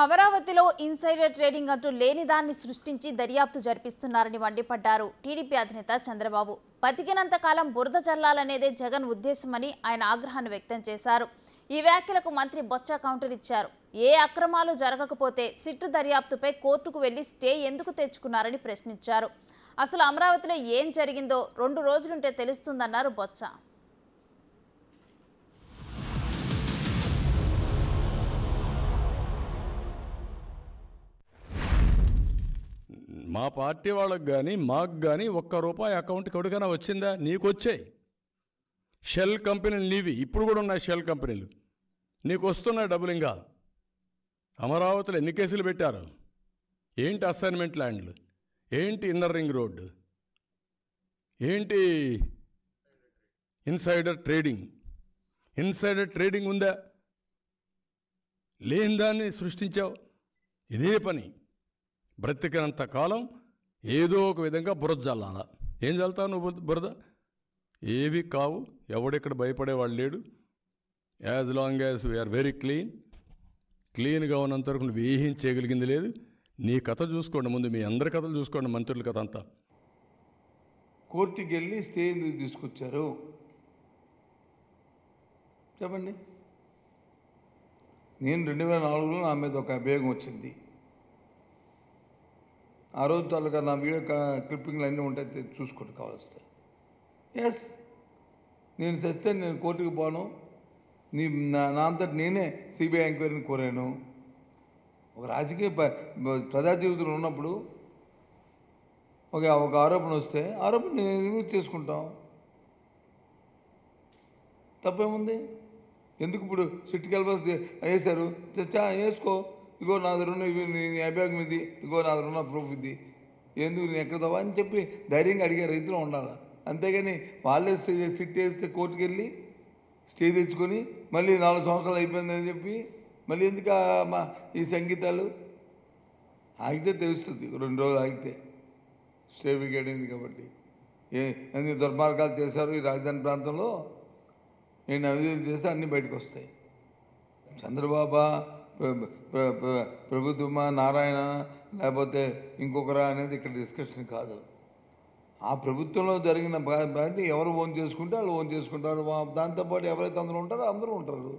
అమరావతిలో insider trading అంటూ లేనిదాన్ని సృష్టించి దర్యాప్తు జరిపిస్తున్నారని మండిపడ్డారు టీడీపీ అధినేత చంద్రబాబు బతికినంత కాలం బురద చల్లాలనేదే జగన్ ఉద్దేశమని ఆయన ఆగ్రహాన్ని వ్యక్తం చేశారు ఈ వ్యాఖ్యలకు మంత్రి బొచ్చ కౌంటర్ ఇచ్చారు ఏ అక్రమాలు జరగకపోతే సిట్టు దర్యాప్తుపై కోర్టుకు వెళ్లి స్టే ఎందుకు తెచ్చుకున్నారని ప్రశ్నించారు అసలు అమరావతిలో ఏం జరిగిందో రెండు రోజులుంటే తెలుస్తుందన్నారు బొచ్చ మా పార్టీ వాళ్ళకు కానీ మాకు కానీ ఒక్క రూపాయి అకౌంట్కి ఎవరికైనా వచ్చిందా నీకు వచ్చాయి షెల్ కంపెనీలు నీవి ఇప్పుడు కూడా ఉన్నాయి షెల్ కంపెనీలు నీకు వస్తున్నాయి డబ్బులు ఇంకా అమరావతిలో ఎన్ని కేసులు పెట్టారు ఏంటి అసైన్మెంట్ ల్యాండ్లు ఏంటి ఇన్నర్ రింగ్ రోడ్డు ఏంటి ఇన్సైడర్ ట్రేడింగ్ ఇన్సైడర్ ట్రేడింగ్ ఉందా లేని దాన్ని సృష్టించావు ఇదే పని బ్రతికినంత కాలం ఏదో ఒక విధంగా బురద చల్లాల ఏం చల్లుతావు నువ్వు బురద ఏవి కావు ఎవడెక్కడ భయపడేవాడు లేడు as long as we are very clean క్లీన్గా ఉన్నంత వరకు నువ్వు ఏం చేయగలిగింది లేదు నీ కథ చూసుకోండి ముందు మీ అందరి కథలు చూసుకోండి మంత్రుల కథ అంతా కోర్టుకి వెళ్ళి స్టే ఎందుకు తీసుకొచ్చారు చెప్పండి నేను రెండు వేల నాలుగులో నా మీద ఒక అభియోగం వచ్చింది ఆ రోజు తాలూకా నా వీడియో క్లిప్పింగ్లు అన్నీ ఉంటాయి చూసుకోండి కావాల్సింది ఎస్ నేను చస్తే నేను కోర్టుకు పోను నీ నా అంతటి నేనే సిబిఐ ఎంక్వైరీని కోరాను ఒక రాజకీయ ప్రజా జీవితంలో ఉన్నప్పుడు ఒక ఒక ఆరోపణ వస్తే ఆరోపణ నేను చేసుకుంటాం తప్పేముంది ఎందుకు ఇప్పుడు సిట్టుకి వెళ్ళాల్సి వేశారు చచ్చా వేసుకో ఇగో నా దగ్గర ఉన్న నీ అభ్యాగం ఇది ఇగో నా దగ్గర ఉన్న ప్రూఫ్ ఇది ఎందుకు నేను ఎక్కడ తవ్వా అని చెప్పి ధైర్యంగా అడిగే రైతులు ఉండాలి అంతేగాని వాళ్ళే సిట్ చేస్తే కోర్టుకు వెళ్ళి స్టే తెచ్చుకొని మళ్ళీ నాలుగు సంవత్సరాలు అయిపోయిందని చెప్పి మళ్ళీ ఎందుకు మా ఈ సంగీతాలు ఆగితే తెలుస్తుంది రెండు రోజులు ఆగితే స్టే వికెట్ కాబట్టి ఏ ఎన్ని దుర్మార్గాలు చేశారు ఈ రాజధాని ప్రాంతంలో నేను అభివృద్ధి చేస్తే అన్నీ బయటకు వస్తాయి చంద్రబాబా ప్రభుత్వమా నారాయణ లేకపోతే ఇంకొకరా అనేది ఇక్కడ డిస్కషన్ కాదు ఆ ప్రభుత్వంలో జరిగిన బాధ్యత ఎవరు ఓన్ చేసుకుంటే వాళ్ళు ఓన్ చేసుకుంటారు దాంతోపాటు ఎవరైతే అందులో ఉంటారో అందరూ ఉంటారు